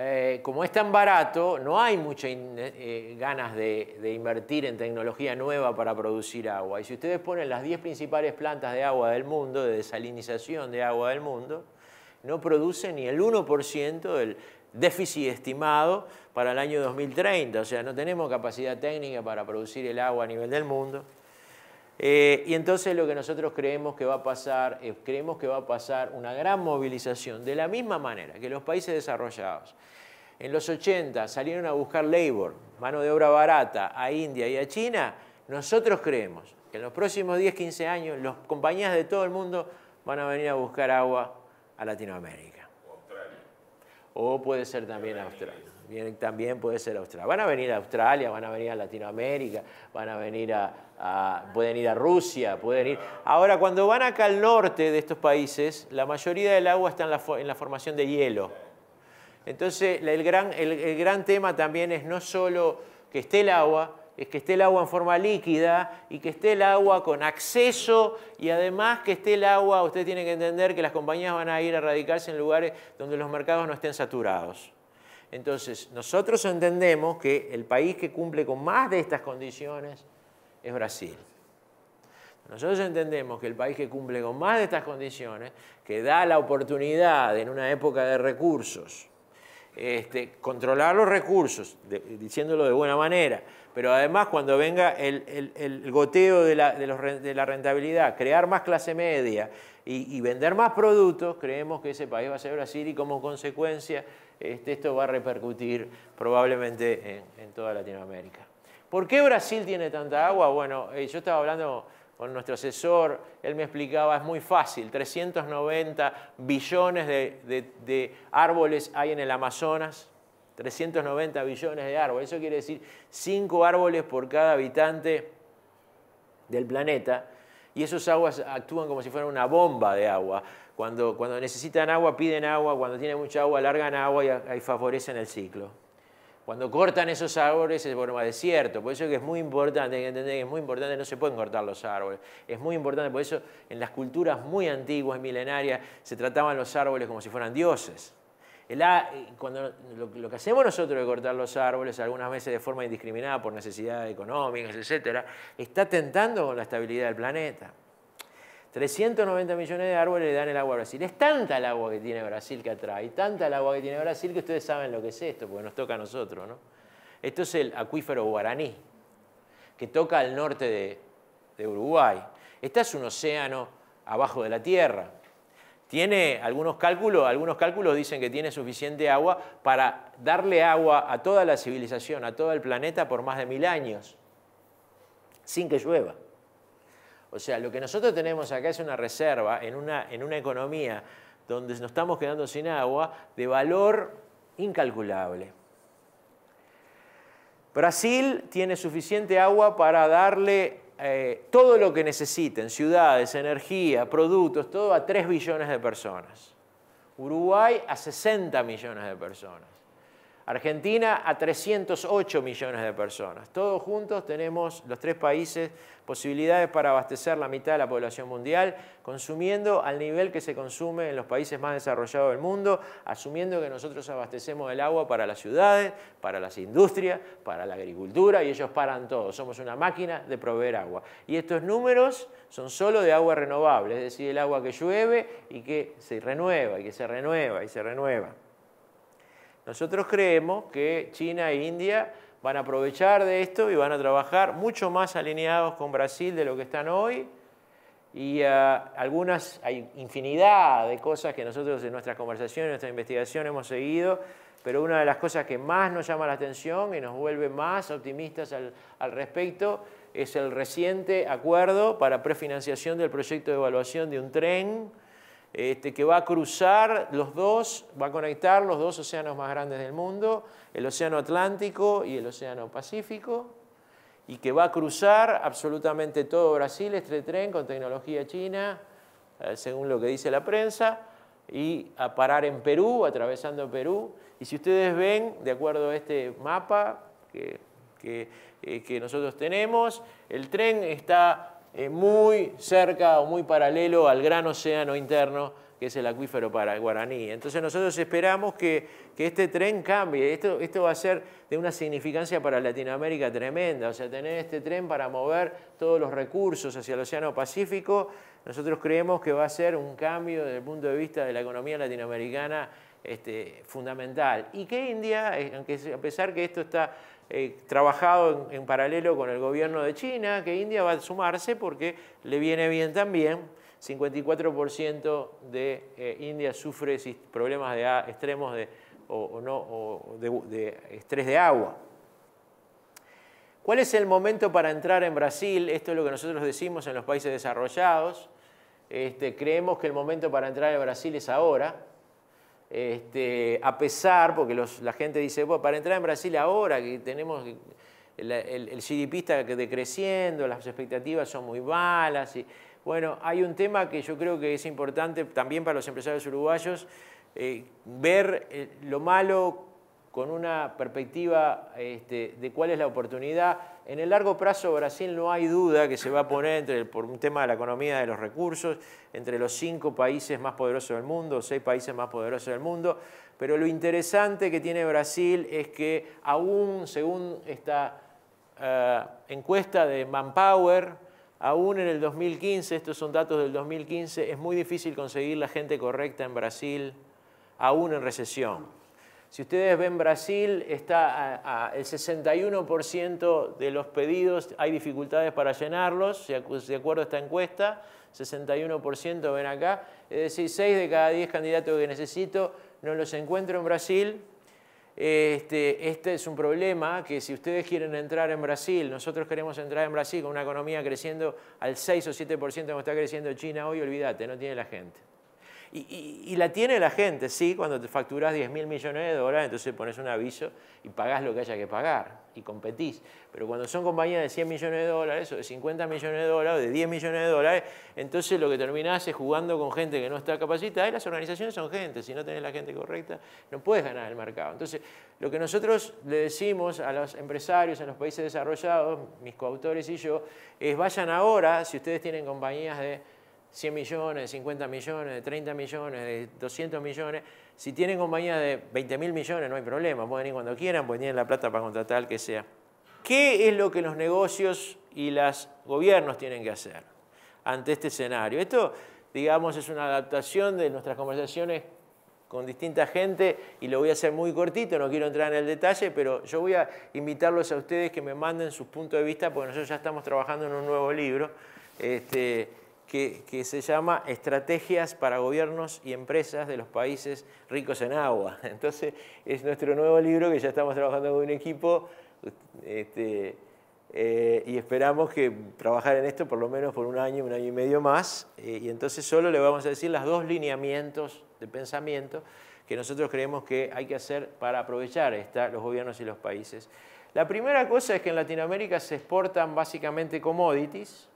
Eh, como es tan barato, no hay muchas eh, ganas de, de, invertir en tecnología nueva para producir agua. Y si ustedes ponen las 10 principales plantas de agua del mundo, de desalinización de agua del mundo, no producen ni el 1% del déficit estimado para el año 2030. O sea, no tenemos capacidad técnica para producir el agua a nivel del mundo. Eh, y entonces lo que nosotros creemos que va a pasar, es creemos que va a pasar una gran movilización, de la misma manera que los países desarrollados en los 80 salieron a buscar labor, mano de obra barata, a India y a China, nosotros creemos que en los próximos 10, 15 años las compañías de todo el mundo van a venir a buscar agua a Latinoamérica. O, o puede ser también a Australia también puede ser Australia. Van a venir a Australia, van a venir a Latinoamérica, van a venir a, pueden ir a Rusia, pueden ir. Ahora, cuando van acá al norte de estos países, la mayoría del agua está en la, en la formación de hielo. Entonces, el gran, gran tema también es no solo que esté el agua, es que esté el agua en forma líquida y que esté el agua con acceso y además que esté el agua, ustedes tienen que entender que las compañías van a ir a radicarse en lugares donde los mercados no estén saturados. Entonces, nosotros entendemos que el país que cumple con más de estas condiciones es Brasil. Nosotros entendemos que el país que cumple con más de estas condiciones, que da la oportunidad en una época de recursos, este, controlar los recursos, diciéndolo de buena manera, pero además cuando venga el, goteo de la, rentabilidad, crear más clase media y vender más productos, creemos que ese país va a ser Brasil y como consecuencia este, esto va a repercutir probablemente en, toda Latinoamérica. ¿Por qué Brasil tiene tanta agua? Bueno, eh, yo estaba hablando con nuestro asesor, él me explicaba, es muy fácil, 390 billones de, de árboles hay en el Amazonas, 390 billones de árboles, eso quiere decir 5 árboles por cada habitante del planeta, y esas aguas actúan como si fueran una bomba de agua. Cuando, necesitan agua, piden agua, cuando tienen mucha agua, alargan agua y ahí favorecen el ciclo. Cuando cortan esos árboles se forma desierto, por eso que es muy importante, que entender que es muy importante, no se pueden cortar los árboles, es muy importante, por eso en las culturas muy antiguas, milenarias, se trataban los árboles como si fueran dioses. Eh, cuando lo, que hacemos nosotros de cortar los árboles, algunas veces de forma indiscriminada por necesidades económicas, etc., está tentando con la estabilidad del planeta. 390 millones de árboles le dan el agua a Brasil. Es tanta el agua que tiene Brasil que atrae, tanta el agua que tiene Brasil que ustedes saben lo que es esto, porque nos toca a nosotros. ¿no? Esto es el acuífero guaraní, que toca al norte de, de Uruguay. Este es un océano abajo de la tierra tiene algunos cálculos, algunos cálculos dicen que tiene suficiente agua para darle agua a toda la civilización, a todo el planeta por más de mil años, sin que llueva. O sea, lo que nosotros tenemos acá es una reserva en una, en una economía donde nos estamos quedando sin agua de valor incalculable. Brasil tiene suficiente agua para darle eh, todo lo que necesiten, ciudades, energía, productos, todo a 3 billones de personas. Uruguay a 60 millones de personas. Argentina a 308 millones de personas. Todos juntos tenemos, los tres países, posibilidades para abastecer la mitad de la población mundial, consumiendo al nivel que se consume en los países más desarrollados del mundo, asumiendo que nosotros abastecemos el agua para las ciudades, para las industrias, para la agricultura, y ellos paran todo. Somos una máquina de proveer agua. Y estos números son solo de agua renovable, es decir, el agua que llueve y que se renueva, y que se renueva, y se renueva. Nosotros creemos que China e India van a aprovechar de esto y van a trabajar mucho más alineados con Brasil de lo que están hoy. Y ah, algunas, hay infinidad de cosas que nosotros en nuestras conversaciones, en nuestra investigación hemos seguido, pero una de las cosas que más nos llama la atención y nos vuelve más optimistas al respecto es el reciente acuerdo para prefinanciación del proyecto de evaluación de un tren este, que va a cruzar los dos, va a conectar los dos océanos más grandes del mundo, el Océano Atlántico y el Océano Pacífico, y que va a cruzar absolutamente todo Brasil este tren con tecnología china, eh, según lo que dice la prensa, y a parar en Perú, atravesando Perú. Y si ustedes ven, de acuerdo a este mapa que, que eh, nosotros tenemos, el tren está eh, muy cerca o muy paralelo al gran océano interno que es el acuífero para guaraní. Entonces nosotros esperamos que, este tren cambie. Esto, esto va a ser de una significancia para Latinoamérica tremenda. O sea, tener este tren para mover todos los recursos hacia el Océano Pacífico, nosotros creemos que va a ser un cambio desde el punto de vista de la economía latinoamericana este, fundamental. Y que India, eh, a pesar que esto está eh, trabajado en, paralelo con el gobierno de China, que India va a sumarse porque le viene bien también. 54% de eh, India sufre problemas de, extremos de, o, de, estrés de agua. ¿Cuál es el momento para entrar en Brasil? Esto es lo que nosotros decimos en los países desarrollados. Este, creemos que el momento para entrar en Brasil es ahora. Este, a pesar, porque la gente dice, bueno, para entrar en Brasil ahora que tenemos el, el, GDP está decreciendo, las expectativas son muy malas. Y, bueno, hay un tema que yo creo que es importante también para los empresarios uruguayos, eh, ver eh, lo malo con una perspectiva este, de cuál es la oportunidad. En el largo plazo Brasil no hay duda que se va a poner, por un tema de la economía de los recursos, entre los cinco países más poderosos del mundo, seis países más poderosos del mundo, pero lo interesante que tiene Brasil es que aún, según esta eh, encuesta de Manpower, aún en el 2015, estos son datos del 2015, es muy difícil conseguir la gente correcta en Brasil, aún en recesión. Si ustedes ven Brasil, está el 61% de los pedidos, hay dificultades para llenarlos, de acuerdo a esta encuesta, 61% ven acá, es decir, 6 de cada 10 candidatos que necesito no los encuentro en Brasil. Este, este, es un problema que si ustedes quieren entrar en Brasil, nosotros queremos entrar en Brasil con una economía creciendo al 6 o 7% como está creciendo China hoy, olvídate, no tiene la gente. Y, la tiene la gente, sí, cuando te facturas 10 mil millones de dólares, entonces pones un aviso y pagás lo que haya que pagar y competís. Pero cuando son compañías de 100 millones de dólares o de 50 millones de dólares o de 10 millones de dólares, entonces lo que terminás es jugando con gente que no está capacitada y las organizaciones son gente. Si no tenés la gente correcta, no puedes ganar el mercado. Entonces, lo que nosotros le decimos a los empresarios en los países desarrollados, mis coautores y yo, es vayan ahora, si ustedes tienen compañías de 100 millones, 50 millones, 30 millones, 200 millones. Si tienen compañía de 20 mil millones, no hay problema, pueden ir cuando quieran, pueden tienen la plata para contratar que sea. ¿Qué es lo que los negocios y los gobiernos tienen que hacer ante este escenario? Esto, digamos, es una adaptación de nuestras conversaciones con distinta gente y lo voy a hacer muy cortito, no quiero entrar en el detalle, pero yo voy a invitarlos a ustedes que me manden sus puntos de vista, porque nosotros ya estamos trabajando en un nuevo libro. Este, que, se llama Estrategias para Gobiernos y Empresas de los Países Ricos en Agua. *laughs* Entonces, es nuestro nuevo libro que ya estamos trabajando con un equipo este, eh, y esperamos que trabajar en esto por lo menos por un año, un año y medio más. Eh, y entonces solo le vamos a decir los dos lineamientos de pensamiento que nosotros creemos que hay que hacer para aprovechar esta, los gobiernos y los países. La primera cosa es que en Latinoamérica se exportan básicamente commodities,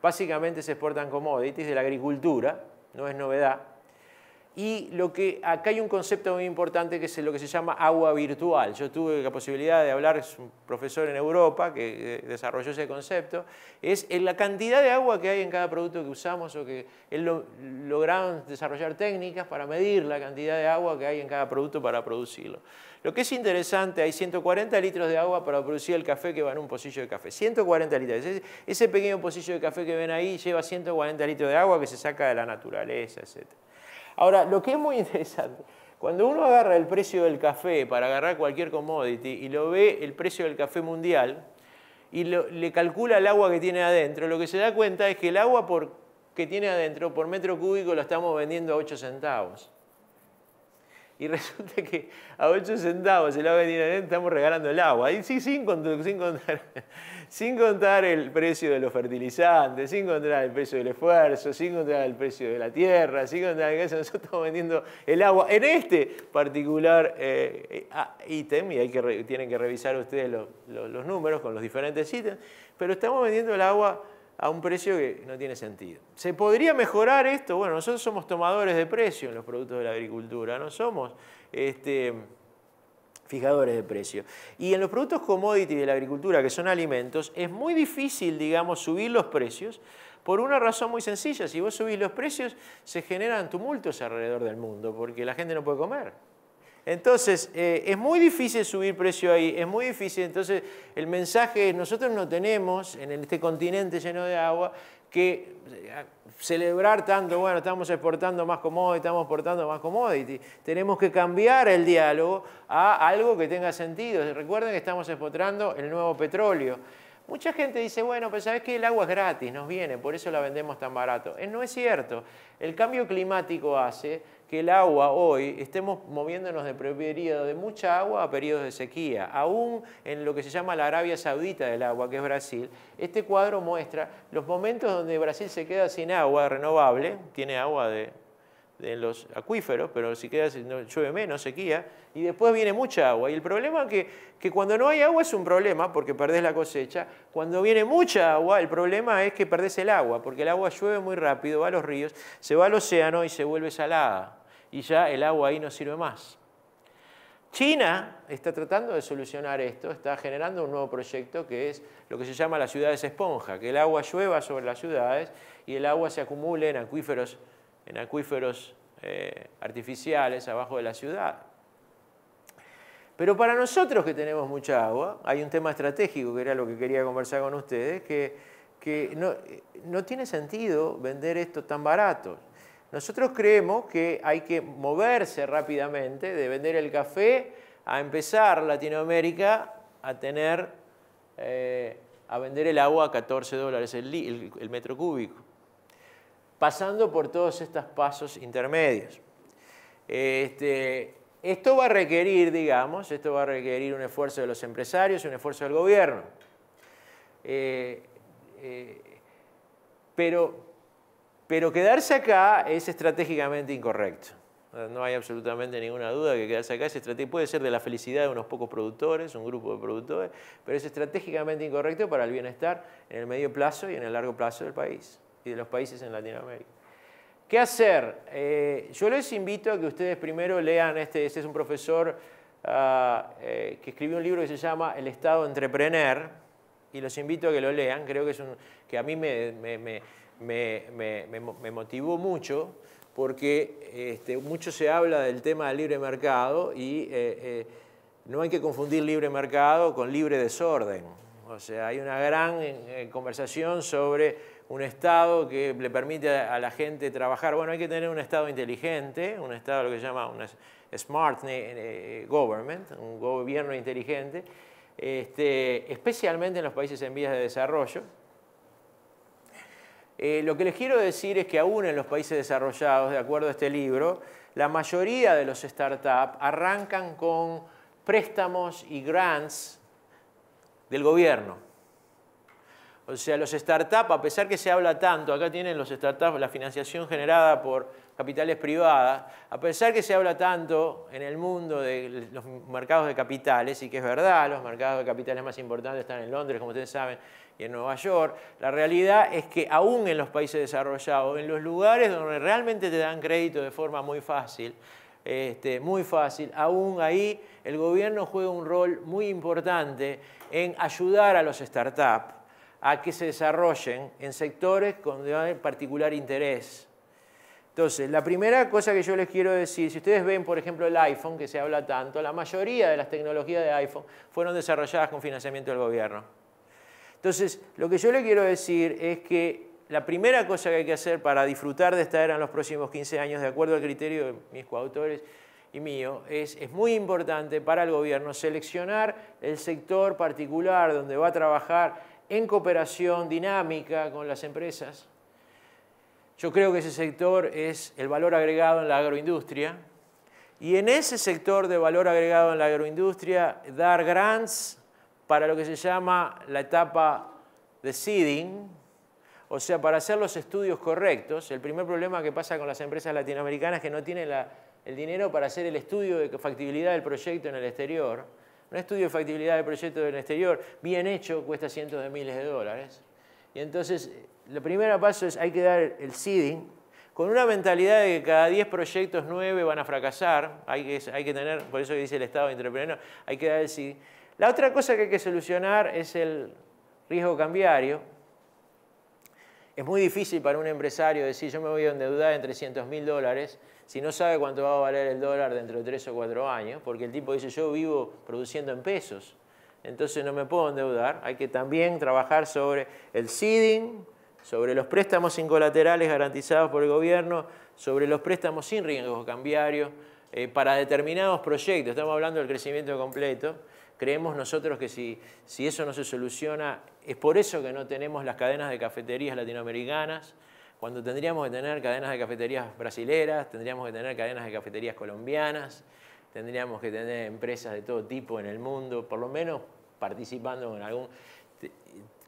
Básicamente se exportan commodities de la agricultura, no es novedad, y lo que, acá hay un concepto muy importante que es lo que se llama agua virtual. Yo tuve la posibilidad de hablar, es un profesor en Europa que eh, desarrolló ese concepto, es en la cantidad de agua que hay en cada producto que usamos o que él lo, desarrollar técnicas para medir la cantidad de agua que hay en cada producto para producirlo. Lo que es interesante, hay 140 litros de agua para producir el café que va en un pocillo de café. 140 litros. Ese pequeño pocillo de café que ven ahí lleva 140 litros de agua que se saca de la naturaleza, etcétera. Ahora, lo que es muy *laughs* interesante, cuando uno agarra el precio del café para agarrar cualquier commodity y lo ve el precio del café mundial y le calcula el agua que tiene adentro, lo que se da cuenta es que el agua que tiene adentro por metro cúbico lo estamos vendiendo a 8 centavos. Y resulta que a 8 centavos el agua de estamos regalando el agua. Y sí, *laughs* sin, contar, el precio de los fertilizantes, sin contar el precio del esfuerzo, sin contar el precio de la tierra, sin contar que nosotros estamos vendiendo el agua. En este particular eh, ítem, y hay que, tienen que revisar ustedes los números con los diferentes ítems, pero estamos vendiendo el agua a un precio que no tiene sentido. ¿Se podría mejorar esto? Bueno, nosotros somos tomadores de precio en los productos de la agricultura, no somos este, fijadores de precio. Y en los productos commodity de la agricultura, que son alimentos, es muy difícil, digamos, subir los precios por una razón muy sencilla. Si vos subís los precios, se generan tumultos alrededor del mundo porque la gente no puede comer. Entonces, eh, es muy difícil subir precio ahí, es muy difícil. Entonces, el mensaje es, nosotros no tenemos en este continente lleno de agua que eh, celebrar tanto, bueno, estamos exportando más commodity, estamos exportando más commodity. Tenemos que cambiar el diálogo a algo que tenga sentido. Recuerden que estamos exportando el nuevo petróleo. Mucha gente dice, bueno, pues sabes que el agua es gratis, nos viene, por eso la vendemos tan barato. Eh, no es cierto. El cambio climático hace que el agua hoy estemos moviéndonos de periodo de mucha agua a periodos de sequía. Aún en lo que se llama la Arabia Saudita del agua, que es Brasil, este cuadro muestra los momentos donde Brasil se queda sin agua renovable, tiene agua de en los acuíferos, pero si queda llueve menos, sequía, y después viene mucha agua. Y el problema es que, cuando no hay agua es un problema porque perdés la cosecha. Cuando viene mucha agua, el problema es que perdés el agua, porque el agua llueve muy rápido, va a los ríos, se va al océano y se vuelve salada. Y ya el agua ahí no sirve más. China está tratando de solucionar esto, está generando un nuevo proyecto que es lo que se llama las ciudades esponja, que el agua llueva sobre las ciudades y el agua se acumule en acuíferos en acuíferos eh, artificiales abajo de la ciudad. Pero para nosotros que tenemos mucha agua, hay un tema estratégico que era lo que quería conversar con ustedes, que, no, tiene sentido vender esto tan barato. Nosotros creemos que hay que moverse rápidamente de vender el café a empezar Latinoamérica a tener, eh, a vender el agua a 14 dólares el metro cúbico pasando por todos estos pasos intermedios. Este, esto va a requerir, digamos, esto va a requerir un esfuerzo de los empresarios, un esfuerzo del gobierno. Eh, eh, pero, quedarse acá es estratégicamente incorrecto. No hay absolutamente ninguna duda que quedarse acá puede ser de la felicidad de unos pocos productores, un grupo de productores, pero es estratégicamente incorrecto para el bienestar en el medio plazo y en el largo plazo del país de los países en Latinoamérica. ¿Qué hacer? Eh, yo les invito a que ustedes primero lean, este, este es un profesor ah, eh, que escribió un libro que se llama El Estado Entreprener, y los invito a que lo lean, creo que, es un, que a mí me, motivó mucho, porque este, mucho se habla del tema del libre mercado y eh, no hay que confundir libre mercado con libre desorden. O sea, hay una gran conversación sobre un Estado que le permite a la gente trabajar. Bueno, hay que tener un Estado inteligente, un Estado lo que se llama un smart eh, eh, government, un gobierno inteligente, este, especialmente en los países en vías de desarrollo. Eh, lo que les quiero decir es que aún en los países desarrollados, de acuerdo a este libro, la mayoría de los startups arrancan con préstamos y grants del gobierno o sea, los startups, a pesar que se habla tanto, acá tienen los startups la financiación generada por capitales privadas, a pesar que se habla tanto en el mundo de los mercados de capitales, y que es verdad, los mercados de capitales más importantes están en Londres, como ustedes saben, y en Nueva York, la realidad es que aún en los países desarrollados, en los lugares donde realmente te dan crédito de forma muy fácil, este, muy fácil. Aún ahí el gobierno juega un rol muy importante en ayudar a los startups a que se desarrollen en sectores con particular interés. Entonces, la primera cosa que yo les quiero decir, si ustedes ven, por ejemplo, el iPhone, que se habla tanto, la mayoría de las tecnologías de iPhone fueron desarrolladas con financiamiento del gobierno. Entonces, lo que yo les quiero decir es que la primera cosa que hay que hacer para disfrutar de esta era en los próximos 15 años, de acuerdo al criterio de mis coautores, y mío, es, es, muy importante para el gobierno seleccionar el sector particular donde va a trabajar en cooperación dinámica con las empresas. Yo creo que ese sector es el valor agregado en la agroindustria. Y en ese sector de valor agregado en la agroindustria, dar grants para lo que se llama la etapa de seeding, o sea, para hacer los estudios correctos. El primer problema que pasa con las empresas latinoamericanas es que no tienen el dinero para hacer el estudio de factibilidad del proyecto en el exterior. Un estudio de factibilidad de proyectos del exterior, bien hecho, cuesta cientos de miles de dólares. Y entonces, el primer paso es, hay que dar el seeding, con una mentalidad de que cada 10 proyectos, 9 van a fracasar. Hay que, hay que tener, por eso que dice el Estado entrepreneur, hay que dar el seeding. La otra cosa que hay que solucionar es el riesgo cambiario, es muy difícil para un empresario decir yo me voy a endeudar en 300 mil dólares si no sabe cuánto va a valer el dólar dentro de tres o cuatro años, porque el tipo dice yo vivo produciendo en pesos, entonces no me puedo endeudar. Hay que también trabajar sobre el seeding, sobre los préstamos sin colaterales garantizados por el gobierno, sobre los préstamos sin riesgos cambiario, eh, para determinados proyectos, estamos hablando del crecimiento completo, creemos nosotros que si, si eso no se soluciona, es por eso que no tenemos las cadenas de cafeterías latinoamericanas, cuando tendríamos que tener cadenas de cafeterías brasileras, tendríamos que tener cadenas de cafeterías colombianas, tendríamos que tener empresas de todo tipo en el mundo, por lo menos participando con, algún,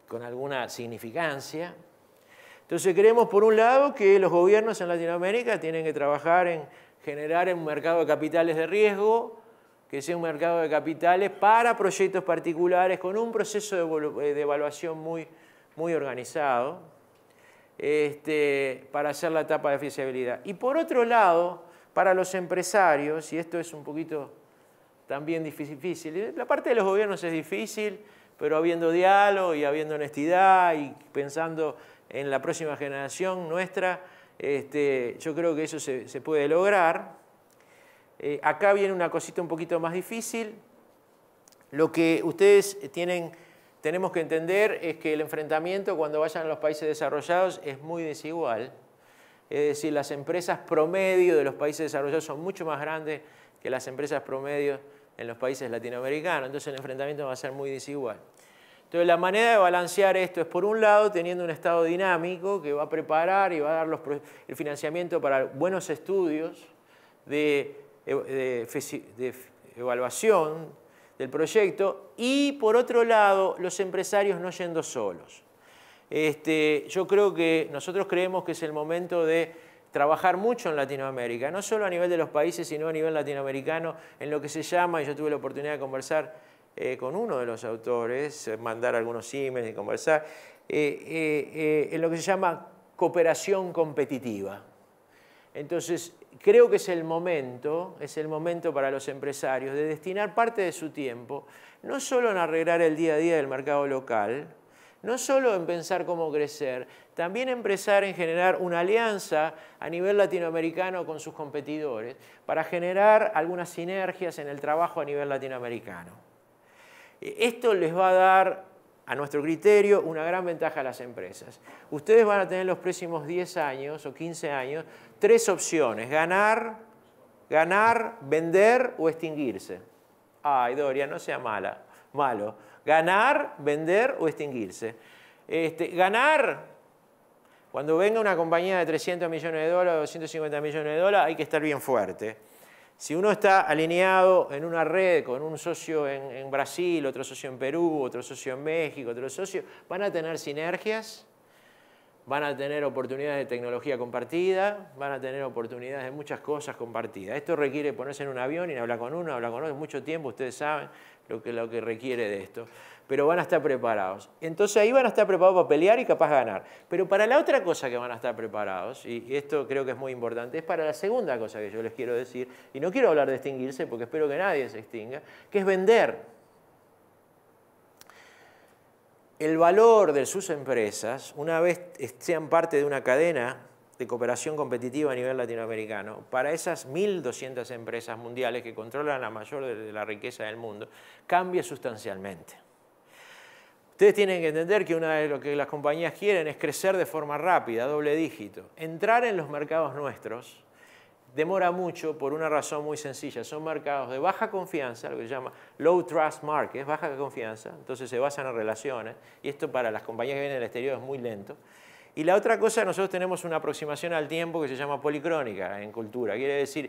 con alguna significancia. Entonces creemos, por un lado, que los gobiernos en Latinoamérica tienen que trabajar en generar un mercado de capitales de riesgo, que sea un mercado de capitales para proyectos particulares con un proceso de eh, evaluación muy, muy organizado este, para hacer la etapa de fiabilidad. Y por otro lado, para los empresarios, y esto es un poquito también difícil, eh, la parte de los gobiernos es difícil, pero habiendo diálogo y habiendo honestidad y pensando en la próxima generación nuestra, este, yo creo que eso se, puede lograr. Eh, acá viene una cosita un poquito más difícil. Lo que ustedes tienen, tenemos que entender es que el enfrentamiento cuando vayan a los países desarrollados es muy desigual. Es decir, las empresas promedio de los países desarrollados son mucho más grandes que las empresas promedio en los países latinoamericanos. Entonces el enfrentamiento va a ser muy desigual. Entonces la manera de balancear esto es por un lado teniendo un estado dinámico que va a preparar y va a dar el financiamiento para buenos estudios eh, de, evaluación del proyecto y por otro lado los empresarios no yendo solos. Este, yo creo que nosotros creemos que es el momento de trabajar mucho en Latinoamérica, no solo a nivel de los países, sino a nivel latinoamericano, en lo que se llama, y yo tuve la oportunidad de conversar eh, con uno de los autores, eh, mandar algunos emails y conversar, eh, en lo que se llama cooperación competitiva. Entonces, creo que es el momento, es el momento para los empresarios de destinar parte de su tiempo, no solo en arreglar el día a día del mercado local, no solo en pensar cómo crecer, también empezar en generar una alianza a nivel latinoamericano con sus competidores para generar algunas sinergias en el trabajo a nivel latinoamericano. Esto les va a dar, a nuestro criterio, una gran ventaja a las empresas. Ustedes van a tener los próximos 10 años o 15 años tres opciones, ganar, ganar, vender o extinguirse. Ay, Doria, no sea mala, malo. Ganar, vender o extinguirse. Este, ganar, cuando venga una compañía de 300 millones de dólares o 250 millones de dólares, hay que estar bien fuerte. Si uno está alineado en una red con un socio en, Brasil, otro socio en Perú, otro socio en México, otro socio, van a tener sinergias, van a tener oportunidades de tecnología compartida, van a tener oportunidades de muchas cosas compartidas. Esto requiere ponerse en un avión y hablar con uno, hablar con otro, mucho tiempo, ustedes saben lo que, lo que requiere de esto pero van a estar preparados. Entonces ahí van a estar preparados para pelear y capaz ganar. Pero para la otra cosa que van a estar preparados, y esto creo que es muy importante, es para la segunda cosa que yo les quiero decir, y no quiero hablar de extinguirse porque espero que nadie se extinga, que es vender. El valor de sus empresas, una vez sean parte de una cadena de cooperación competitiva a nivel latinoamericano, para esas 1.200 empresas mundiales que controlan la mayor de la riqueza del mundo, cambia sustancialmente. Ustedes tienen que entender que una de lo que las compañías quieren es crecer de forma rápida, doble dígito. Entrar en los mercados nuestros demora mucho por una razón muy sencilla. Son mercados de baja confianza, lo que se llama low trust markets, baja confianza, entonces se basan en relaciones, y esto para las compañías que vienen del exterior es muy lento. Y la otra cosa, nosotros tenemos una aproximación al tiempo que se llama policrónica en cultura, quiere decir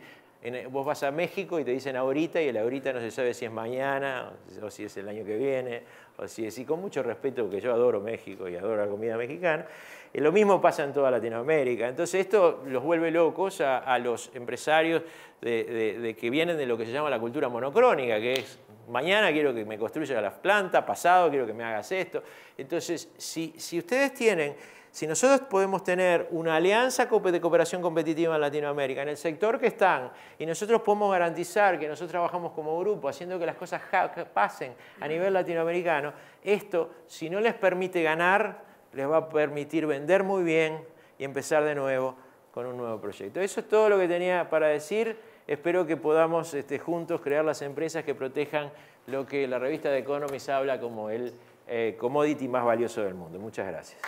vos vas a México y te dicen ahorita y el ahorita no se sabe si es mañana o si es el año que viene o si es, y con mucho respeto porque yo adoro México y adoro la comida mexicana, eh, lo mismo pasa en toda Latinoamérica. Entonces esto los vuelve locos a, los empresarios de, que vienen de lo que se llama la cultura monocrónica, que es mañana quiero que me construyas las plantas, pasado quiero que me hagas esto. Entonces si, si ustedes tienen si nosotros podemos tener una alianza de cooperación competitiva en Latinoamérica, en el sector que están, y nosotros podemos garantizar que nosotros trabajamos como grupo, haciendo que las cosas pasen a nivel latinoamericano, esto, si no les permite ganar, les va a permitir vender muy bien y empezar de nuevo con un nuevo proyecto. Eso es todo lo que tenía para decir. Espero que podamos este, juntos crear las empresas que protejan lo que la revista de Economist habla como el eh, commodity más valioso del mundo. Muchas gracias.